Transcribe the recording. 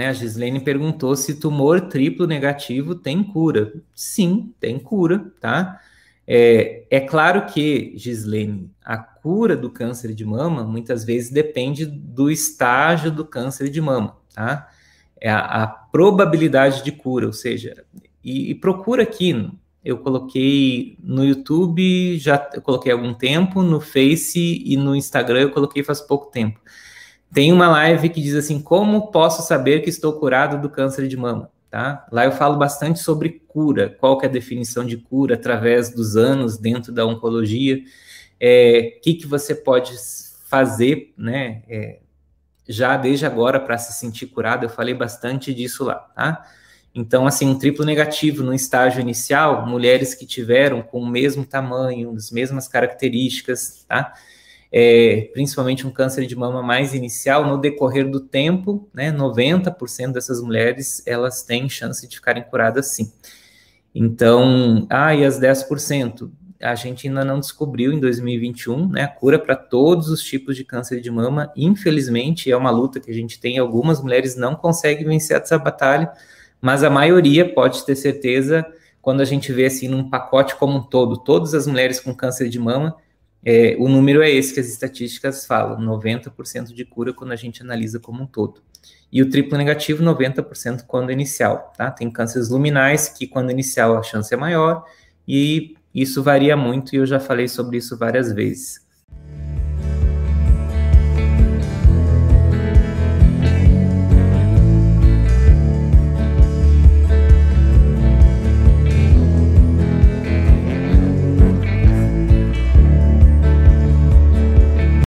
Né? A Gislene perguntou se tumor triplo negativo tem cura. Sim, tem cura, tá? É, é claro que, Gislene, a cura do câncer de mama muitas vezes depende do estágio do câncer de mama, tá? É a, a probabilidade de cura, ou seja, e, e procura aqui, eu coloquei no YouTube, já coloquei há algum tempo, no Face e no Instagram eu coloquei faz pouco tempo tem uma live que diz assim: Como posso saber que estou curado do câncer de mama? Tá? Lá eu falo bastante sobre cura, qual que é a definição de cura através dos anos dentro da oncologia, o é, que, que você pode fazer, né? É, já desde agora para se sentir curado, eu falei bastante disso lá, tá? Então, assim, um triplo negativo no estágio inicial, mulheres que tiveram com o mesmo tamanho, as mesmas características, tá? é, principalmente um câncer de mama mais inicial, no decorrer do tempo, né, 90% dessas mulheres, elas têm chance de ficarem curadas sim. Então, ah, e as 10%? A gente ainda não descobriu em 2021, né, a cura para todos os tipos de câncer de mama, infelizmente, é uma luta que a gente tem, algumas mulheres não conseguem vencer essa batalha, mas a maioria pode ter certeza, quando a gente vê assim num pacote como um todo, todas as mulheres com câncer de mama, é, o número é esse que as estatísticas falam, 90% de cura quando a gente analisa como um todo. E o triplo negativo, 90% quando é inicial, tá? Tem cânceres luminais que quando é inicial a chance é maior e isso varia muito e eu já falei sobre isso várias vezes.